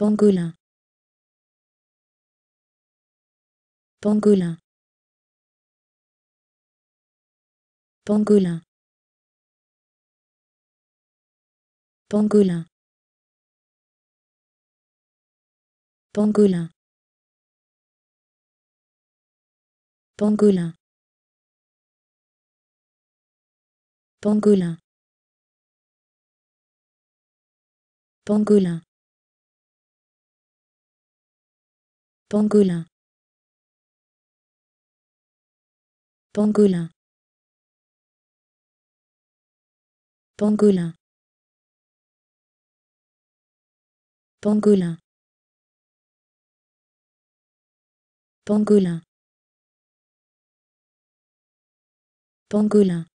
pangolin pangolin pangolin pangolin pangolin pangolin pangolin pangolin Pangolin. Pangolin. Pangolin. Pangolin. Pangolin. Pangolin.